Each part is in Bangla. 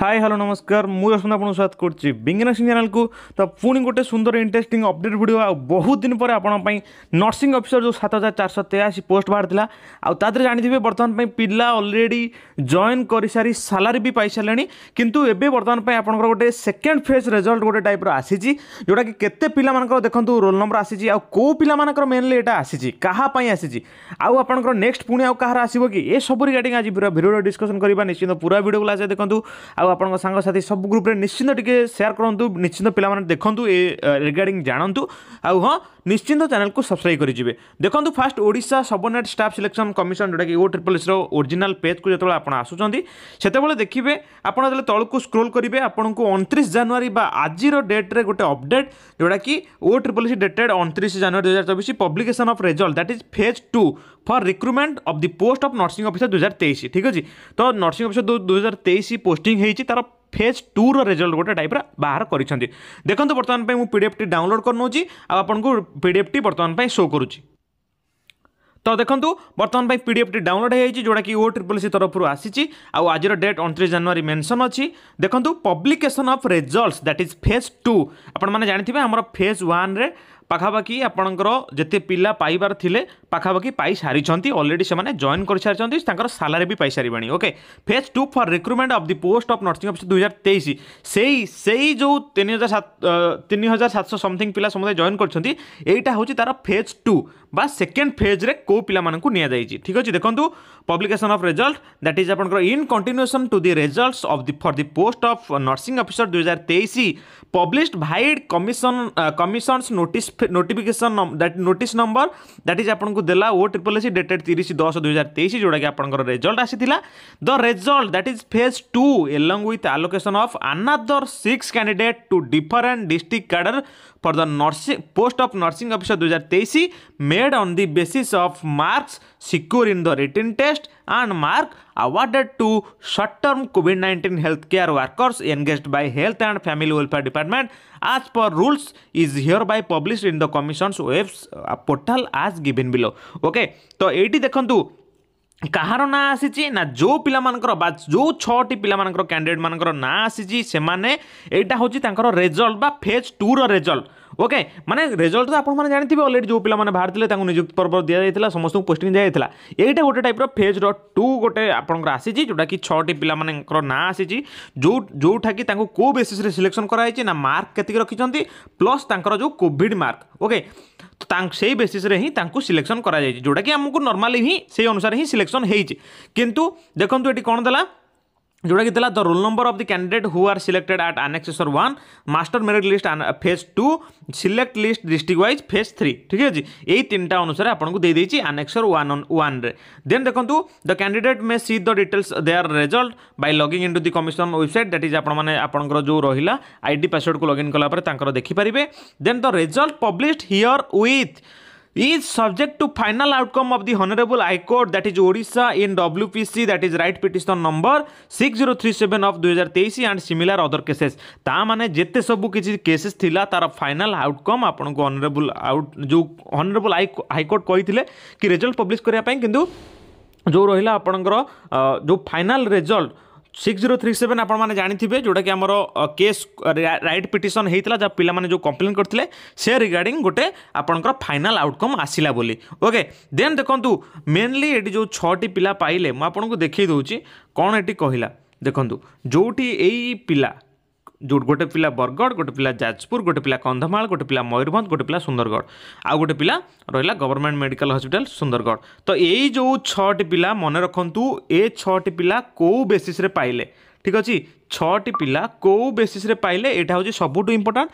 ହାଇ ହ୍ୟାଲୋ ନମସ୍କାର ମୁଁ ଯଶୋନ୍ତ ଆପଣଙ୍କୁ ସ୍ୱାଗତ କରୁଛି ବିଙ୍ଗି ନର୍ସିଂ ଚ୍ୟାନେଲକୁ ତ ପୁଣି ଗୋଟେ ସୁନ୍ଦର ଇଣ୍ଟରେଷ୍ଟିଂ ଅପଡ଼େଟ୍ ଭିଡ଼ିଓ ଆଉ ବହୁତ ଦିନ ପରେ ଆପଣଙ୍କ ପାଇଁ ନର୍ସିଂ ଅଫିସର ଯେଉଁ ସାତ ହଜାର ଚାରିଶହ ତେୟାଅଶୀ ପୋଷ୍ଟ ବାହାରିଥିଲା ଆଉ ତା ଦେହରେ ଜାଣିଥିବେ ବର୍ତ୍ତମାନ ପାଇଁ ପିଲା ଅଲରେଡ଼ି ଜଏନ୍ କରିସାରି ସାଲାରି ବି ପାଇସାରିଲେଣି କିନ୍ତୁ ଏବେ ବର୍ତ୍ତମାନ ପାଇଁ ଆପଣଙ୍କର ଗୋଟେ ସେକେଣ୍ଡ ଫେଜ୍ ରେଜଲ୍ଟ ଗୋଟେ ଟାଇପ୍ର ଆସିଛି ଯେଉଁଟାକି କେତେ ପିଲାମାନଙ୍କର ଦେଖନ୍ତୁ ରୋଲ୍ ନମ୍ବର ଆସିଛି ଆଉ କେଉଁ ପିଲାମାନଙ୍କର ମେନ୍ଲି ଏଇଟା ଆସିଛି କାହା ପାଇଁ ଆସିଛି ଆଉ ଆପଣଙ୍କର ନେକ୍ସଟ ପୁଣି ଆଉ କାହାର ଆସିବ କି ଏସବୁ ରିଗାର୍ଡ଼ିଂ ଆଜି ଭିଡ଼ିଓର ଡିସ୍କସନ୍ କରିବା ନିଶ୍ଚିନ୍ତ ପୁରା ଭିଡ଼ିଓ କ୍ଲାସ୍ ଦେଖନ୍ତୁ ଆଉ ଆଉ ଆପଣଙ୍କ ସାଙ୍ଗସାଥି ସବୁ ଗ୍ରୁପ୍ରେ ନିଶ୍ଚିନ୍ତ ଟିକେ ସେୟାର କରନ୍ତୁ ନିଶ୍ଚିନ୍ତ ପିଲାମାନେ ଦେଖନ୍ତୁ ଏ ରିଗାର୍ଡ଼ିଂ ଜାଣନ୍ତୁ ଆଉ ହଁ ନିଶ୍ଚିନ୍ତ ଚ୍ୟାନେଲକୁ ସବସ୍କ୍ରାଇବ୍ କରିଯିବେ ଦେଖନ୍ତୁ first Odisha subordinate staff selection commission ଯେଉଁଟାକି ଓ ଟ୍ରିପଲ୍ ଏସ୍ର ଓରିଜିନାଲ୍ ପେଜ୍କୁ ଯେତେବେଳେ ଆପଣ ଆସୁଛନ୍ତି ସେତେବେଳେ ଦେଖିବେ ଆପଣ ଯେତେବେଳେ ତଳକୁ ସ୍କ୍ରୋଲ୍ କରିବେ ଆପଣଙ୍କୁ ଅଣତିରିଶ ଜାନୁଆରୀ ବା ଆଜିର ଡେଟ୍ରେ ଗୋଟେ ଅପଡେଟ୍ ଯେଉଁଟାକି ଓ ଟ୍ରିପଲ୍ ସି ଡେଟେଡ୍ ଅଣତିରିଶ ଜାନୁଆରୀ ଦୁଇ ହଜାର ଚବିଶ publication of result that is phase two for recruitment of the post of nursing officer দুই হাজার তেইশ ঠিক আছে তো নর্সিং অফিসর দুই হাজার তেইশ পোস্টিং হয়েছে তার ফেজ টুর রেজল্ট গোটে টাইপ্র বাহার করেছেন দেখুন বর্তমান মু পিডিএফটি ডাউনলোড করে নেছি আপনার পিডিএফটি বর্তমান শো করুছি তো দেখুন বর্তমান পিডিএফটি ডাউনলোড হয়েছে যেটা কি ও ট্রিপল সি তরফর আসিছি আজির ডেট অনতিরিশ জানুয়ারি মেনশন অছি দেখুন publication of results that is phase two আপনার জাঁথিবে আমার ফেজ ওয়ান্রে ପାଖାପାଖି ଆପଣଙ୍କର ଯେତେ ପିଲା ପାଇବାର ଥିଲେ ପାଖାପାଖି ପାଇସାରିଛନ୍ତି ଅଲରେଡ଼ି ସେମାନେ ଜଏନ୍ କରିସାରିଛନ୍ତି ତାଙ୍କର ସାଲାରୀ ବି ପାଇସାରିବେଣି okay phase two for recruitment of the post of nursing officer ଦୁଇ ହଜାର ତେଇଶ ସେଇ ସେଇ ଯେଉଁ ତିନି ହଜାର ସାତ ତିନି ହଜାର ସାତଶହ ସମଥିଙ୍ଗ ପିଲା ସମସ୍ତେ ଜଏନ୍ କରିଛନ୍ତି ଏଇଟା ହେଉଛି ତାର ଫେଜ୍ ଟୁ ବା ସେକେଣ୍ଡ ଫେଜ୍ରେ କେଉଁ ପିଲାମାନଙ୍କୁ ନିଆଯାଇଛି ଠିକ୍ ଅଛି ଦେଖନ୍ତୁ publication of result that is ଆପଣଙ୍କର in continuation to the results of the for the post of nursing officer ଦୁଇ ହଜାର ତେଇଶ published vide commission commissions notice notification that notice number that is आपको देला ओ ट्रिपल एस डेटेड तीस दस दुई हजार तेईस जोटा कि आपंकर रेजल्ट आसी the result that is phase two along with allocation of another six candidate to different district cadre for the nursing, post of nursing officer 2023 made on the basis of marks secured in the written test and mark awarded to short-term COVID-19 healthcare workers engaged by Health and Family Welfare Department as per rules is hereby published in the Commission's web portal as given below. Okay, তো এইটি দেখন্তু কাହାର ନାଁ ଆସିଛି ନା ଯେଉଁ ପିଲାମାନଙ୍କର ବା ଯେଉଁ ଛଅଟି ପିଲାମାନଙ୍କର କ୍ୟାଣ୍ଡିଡେଟ୍ ମାନଙ୍କର ନାଁ ଆସିଛି ସେମାନେ ଏଇଟା ହେଉଛି ତାଙ୍କର ରେଜଲ୍ଟ ବା ଫେଜ୍ ଟୁର ରେଜଲ୍ଟ ओके माने ରେଜଲ୍ଟ ତ ଆପଣମାନେ ଜାଣିଥିବେ ଅଲରେଡ଼ି ଯେଉଁ ପିଲାମାନେ ବାହାରିଥିଲେ ତାଙ୍କୁ ନିଯୁକ୍ତି ପର୍ବ ଦିଆଯାଇଥିଲା ସମସ୍ତଙ୍କୁ ପୋଷ୍ଟିଂ ଦିଆଯାଇଥିଲା ଏଇଟା ଗୋଟେ ଟାଇପ୍ର ଫେଜ୍ର ଟୁ ଗୋଟେ ଆପଣଙ୍କର ଆସିଛି ଯେଉଁଟାକି ଛଅଟି ପିଲାମାନଙ୍କର ନାଁ ଆସିଛି ଯେଉଁ ଯେଉଁଠାକି ତାଙ୍କୁ କେଉଁ ବେସିସ୍ରେ ସିଲେକ୍ସନ୍ କରାଯାଇଛି ନା ମାର୍କ କେତିକି ରଖିଛନ୍ତି ପ୍ଲସ୍ ତାଙ୍କର ଯେଉଁ କୋଭିଡ଼ ମାର୍କ ଓକେ ସେଇ ବେସିସ୍ରେ ହିଁ ତାଙ୍କୁ ସିଲେକ୍ସନ୍ କରାଯାଇଛି ଯେଉଁଟାକି ଆମକୁ ନର୍ମାଲି ହିଁ ସେଇ ଅନୁସାରେ ହିଁ ସିଲେକ୍ସନ୍ ହେଇଛି କିନ୍ତୁ ଦେଖନ୍ତୁ ଏଠି କ'ଣ ଦେଲା जोड़ा कि the roll number of the candidate who are selected at annexure one master merit list phase two select list district wise phase three ठीक है यही तीन टा अनुसार आपको दे देती आनेक्सर वन वन देन देखो the candidate may see the details they are result by logging into the commission website that is आपने जो रहा आई डी पासवर्ड को लगइन कलापर देखिपारे then the result publish here with is subject to final outcome of the Honorable High Court that is Odisha in WPC that is right petition number 6037 of 2023 and similar other cases ता माने जेते सबु किछि केसेस थिला तार फाइनल आउटकम आपन को ऑनरेबल आउट जो ऑनरेबल हाई कोर्ट कहिथिले कि रिजल्ट पब्लिश करिया पई किंतु जो रहिला आपनकर जो final result six zero three seven আপনার জাঁথিবে যেটাকি আমার কেস রাইট পিটিশন হয়েছিল যা পিলা যে কমপ্লেন করলে সে রিগার্ডিং গোটে আপনার ফাইনাল আউটকম আসিলা বলে ওকে দেন দেখুন মেনলি এটি যে ছটি পিলা পাইলে মু আপনার দেখাই দেছি কম এটি কহিলা দেখুন যেটি এই পিলা जो गोटे पिला बरगढ़ गोटे पिला जाजपुर गोटे पिला कंधमाल गोटे पिला मयूरभ गोटे पिला सुंदरगढ़ आउ गोटे पिला रहा गवर्नमेंट मेडिकल हस्पिटाल सुंदरगढ़ तो यही जो छा मन रखु ए छा कौ बेसीस्रे पाइले ठीक अच्छे छटी पिला कौ बेसीस्रे पाइले यहाँ हूँ सबुठ इंपोर्टां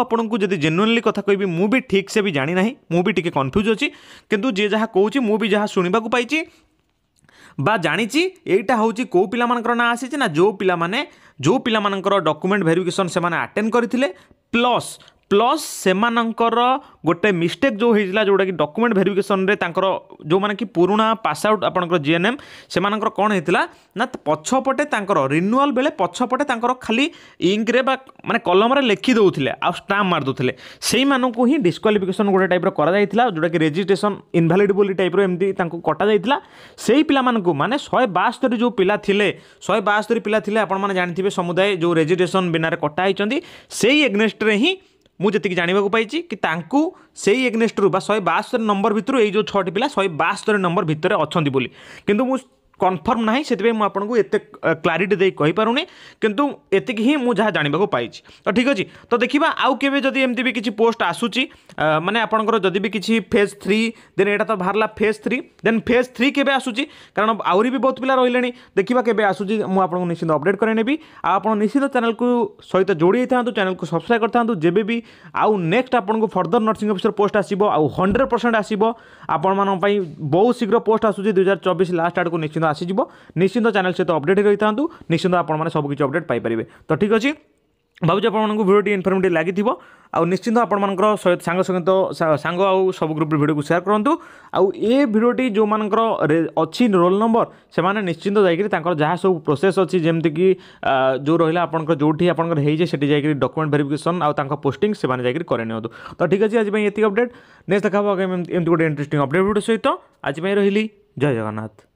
आपन जब जेनुअली कथ कह मुझे ठीक से भी जाणी ना मुझे कन्फ्यूज अच्छी किंतु जे जहाँ कौच मुझे जहाँ शुणा पाई বা জাঁচি এইটা হচ্ছে কেউ পিলা না আসিছে না যে পিলা মানে যে পিলা ডকুমেন্ট ভেরিফিকেসন সে আটেন্ড করে প্লস ପ୍ଲସ୍ ସେମାନଙ୍କର ଗୋଟେ ମିଷ୍ଟେକ୍ ଯେଉଁ ହେଇଥିଲା ଯେଉଁଟାକି ଡକୁମେଣ୍ଟ ଭେରିଫିକେସନ୍ରେ ତାଙ୍କର ଯେଉଁମାନେ କି ପୁରୁଣା ପାସ୍ ଆଉଟ୍ ଆପଣଙ୍କର ଜି ଏନ୍ ଏମ୍ ସେମାନଙ୍କର କ'ଣ ହେଇଥିଲା ନା ପଛପଟେ ତାଙ୍କର ରିନ୍ୟୁଆଲ୍ ବେଳେ ପଛପଟେ ତାଙ୍କର ଖାଲି ଇଙ୍କରେ ବା ମାନେ କଲମରେ ଲେଖି ଦେଉଥିଲେ ଆଉ ଷ୍ଟାମ୍ପ ମାରି ଦେଉଥିଲେ ସେଇମାନଙ୍କୁ ହିଁ ଡିସ୍କ୍ୱାଲିଫିକେସନ୍ ଗୋଟେ ଟାଇପ୍ର କରାଯାଇଥିଲା ଯେଉଁଟାକି ରେଜିଷ୍ଟ୍ରେସନ୍ ଇନଭାଲିଡିବଲି ଟାଇପ୍ର ଏମିତି ତାଙ୍କୁ କଟାଯାଇଥିଲା ସେଇ ପିଲାମାନଙ୍କୁ ମାନେ ଶହେ ବାସ୍ତରୀ ଯେଉଁ ପିଲା ଥିଲେ ଶହେ ବାସ୍ତରୀ ପିଲା ଥିଲେ ଆପଣମାନେ ଜାଣିଥିବେ ସମୁଦାୟ ଯେଉଁ ରେଜିଷ୍ଟ୍ରେସନ୍ ବିନାରେ କଟା ହେଇଛନ୍ତି ସେଇ ଏଗ୍ନେଷ୍ଟରେ ହିଁ ମୁଁ ଯେତିକି ଜାଣିବାକୁ ପାଇଛି କି ତାଙ୍କୁ ସେଇ ଏଗ୍ନେଷ୍ଟରୁ ବା ଶହେ ବାସ୍ତରୀ ନମ୍ବର ଭିତରୁ ଏଇ ଯେଉଁ ଛଅଟି ପିଲା ଶହେ ବାସ୍ତରୀ ନମ୍ବର ଭିତରେ ଅଛନ୍ତି ବୋଲି କିନ୍ତୁ ମୁଁ কনফর্ম না সেই আপনার এত ক্লারিটি দিয়ে কইপারুনি কিন্তু এতিক হি মু যা জাঁয়া পাইছি তো ঠিক আছে তো দেখা আউ কেবে যদি এমতি বি কিছু পোস্ট আসুচি মানে আপনার যদি বি কিছু ফেজ থ্রি দেন এটা তো বাহারা phase three then phase three কেবে আসুচি কারণ আহরি বি বহুত পিলা রহলে দেখা কেবে আসুচি মু আপনার নিশ্চিত অপডেট করে নেবি আপনার নিশ্চিত চ্যানেল সহিত যোড়ি থাকতু চ্যানেল সবসক্রাইব করে থাকতু যেবে বি আউ নেক্সট আপনার ফর্দর নর্সিং অফিসর পোস্ট আসব আউ হন্ড্রেড পরসেন্ট আসব আপনার বহু শীঘ্র পোস্ট আসুচি দুই হাজার চবিশ লাস্ট আড়ক নিশ্চিত আসিযোগ নিশ্চিন্ত চ্যানেল সহ অপডেট হয়ে রয়েছে নিশ্চিন্ত আপনার সবকিছু অপডেট পাইপারে তো ঠিক আছে ভাবুছি আপনার ভিডিওটি ইনফর্মেটিভ লাগিথিব ଆଉ ନିଶ୍ଚିନ୍ତ ଆପଣମାନଙ୍କର ସାଙ୍ଗ ସଙ୍ଗୀତ ସାଙ୍ଗ ଆଉ ସବୁ ଗ୍ରୁପ୍ରେ ଭିଡ଼ିଓକୁ ସେୟାର କରନ୍ତୁ ଆଉ ଏ ଭିଡ଼ିଓଟି ଯେଉଁମାନଙ୍କର ଅଛି ରୋଲ୍ ନମ୍ବର ସେମାନେ ନିଶ୍ଚିନ୍ତ ଯାଇକରି ତାଙ୍କର ଯାହା ସବୁ ପ୍ରୋସେସ୍ ଅଛି ଯେମିତିକି ଯେଉଁ ରହିଲା ଆପଣଙ୍କର ଯେଉଁଠି ଆପଣଙ୍କର ହେଇଛି ସେଠି ଯାଇକରି ଡକୁମେଣ୍ଟ ଭେରିଫିକେସନ୍ ଆଉ ତାଙ୍କ ପୋଷ୍ଟିଂ ସେମାନେ ଯାଇକରି କରେଇ ନିଅନ୍ତୁ ତ ଠିକ୍ ଅଛି ଆଜି ପାଇଁ ଏତିକି ଅପଡ଼େଟ୍ ନେକ୍ସଟ ଦେଖା ହେବ ଆଗାମୀ ଏମିତି ଗୋଟେ ଇଣ୍ଟରେଷ୍ଟିଂ ଅପଡ଼େଟ୍ ଭିଡ଼ିଓ ସହିତ ଆଜି ପାଇଁ ରହିଲି ଜୟ ଜଗନ୍ନାଥ